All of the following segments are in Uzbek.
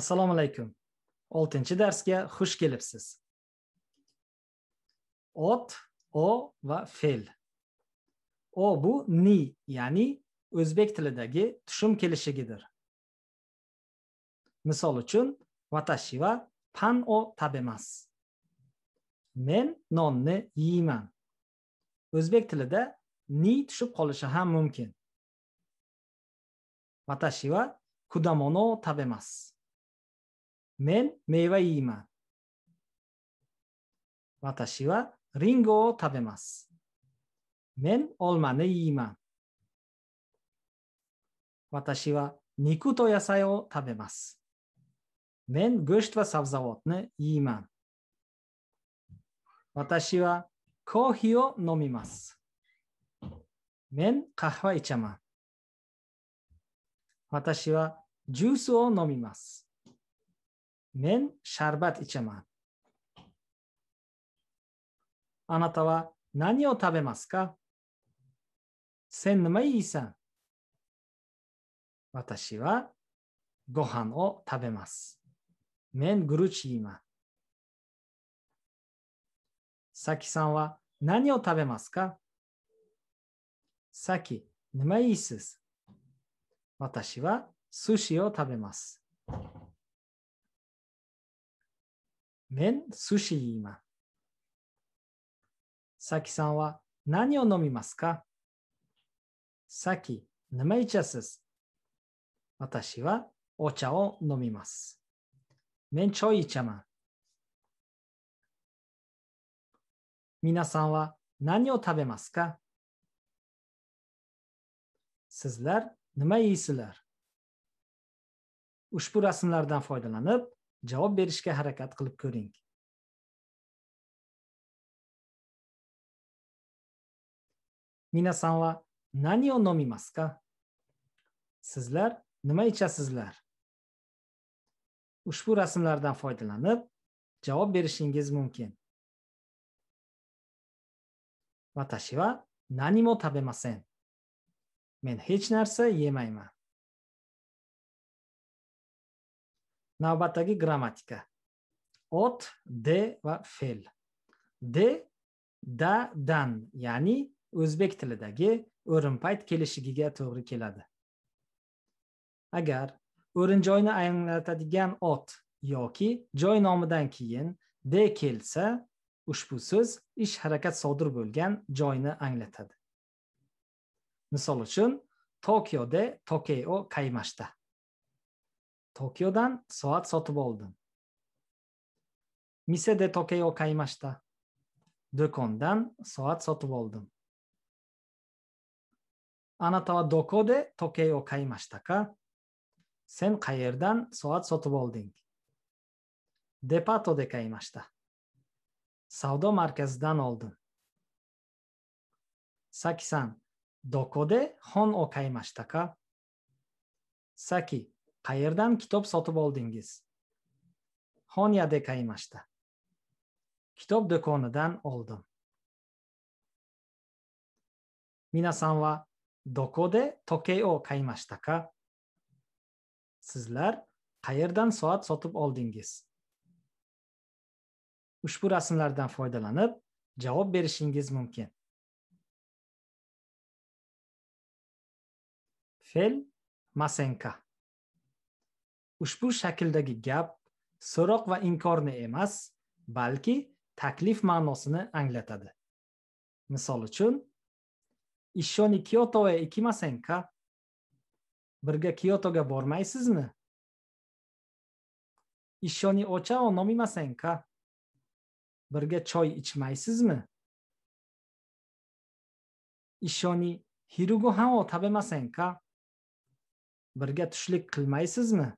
assalomu alaykum oltinchi darsga xush kelibsiz ot o va fe'l o bu ni ya'ni o'zbek tilidagi tushum kelishigidir misol uchun watashi va pan o tabemas men nonni yeyman o'zbek tilida ni tushib qolishi ham mumkin 私は果物を食べます。麺、目は今。私はリンゴを食べます。麺、オルマネ今。私は肉と野菜を食べます。麺、グシトはサブザウォッネ今。私はコーヒーを飲みます。麺、カハワイチャマ私はジュースを飲みます。メンシャルバティチェマあなたは何を食べますかセンヌマイーさん。私はご飯を食べます。メングルチーマ。サキさんは何を食べますかサキ、ヌマイースス。私は寿司を食べます。麺寿司今。さきさんは何を飲みますかさき、ぬめいちゃすす。私はお茶を飲みます。めんちょいちゃま。皆さんは何を食べますか nima yeysizlar ushbu rasmlardan foydalanib javob berishga harakat qilib ko'ring minasan va nani o nomimasu ka sizlar nima ichasizlar ushbu rasmlardan foydalanib javob berishingiz mumkin watashi wa nani mo tabemasen men hech narsa yemayman navbatdagi grammatika ot de va fe'l de da dan ya'ni o'zbek tilidagi o'rinpayt kelishigiga to'g'ri keladi agar o'rin joyini anglatadigan ot yoki joy nomidan keyin de kelsa ushbu so'z ish harakat sodir bo'lgan joyni anglatadi misol uchun tokioda tokeo Tokyo'dan tokiodan soat sotib oldim misede tokeo qaymashda do'kondan soat sotib oldim anata va dokode tokeo qaymashda ka sen qayerdan soat sotib olding depatode qaymashda savdo markazidan oldim sakson どこで本を買いましたかさっき、qayerdan kitob sotib oldingiz? Xonyada qaymashda. Kitob do'konidan oldim. 皆さんはどこで時計を買いましたか Sizlar qayerdan soat sotib oldingiz? Ushbu rasmlardan foydalanib javob berishingiz mumkin. fe'l masenka ushbu shakldagi gap so'roq va inkorni emas balki taklif ma'nosini anglatadi misol uchun ishshoni Kyoto e ikimasenka birga ga bormaysizmi ocha ochao nomimasenka birga choy ichmaysizmi ishoni hirugohan hao tabemasenka birga tushlik qilmaysizmi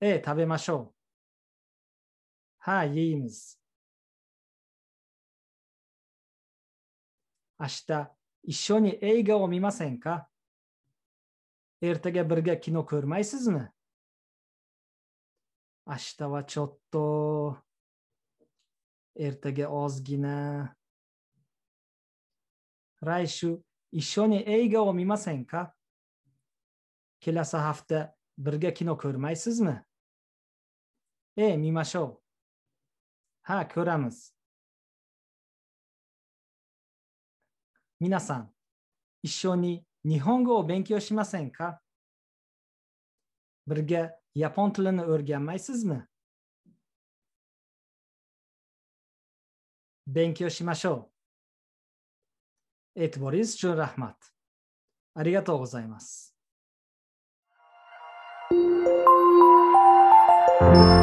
эй e, tabemasho ha yeymiz ashta ishoni eyga omimasenka ertaga birga kino ko'rmaysizmi ashita va chotto ertaga ozgina raishu ishoni eyga omimasenka kelasi hafta birga kino ko'rmaysizmi e mimashov ha ko'ramiz minasan ishshoni nihongo o benkyo shimasen ka birga yapon tilini o'rganmaysizmi benkyo shimashou e'tiboringiz uchun rahmat ありがとうございます。Thank you.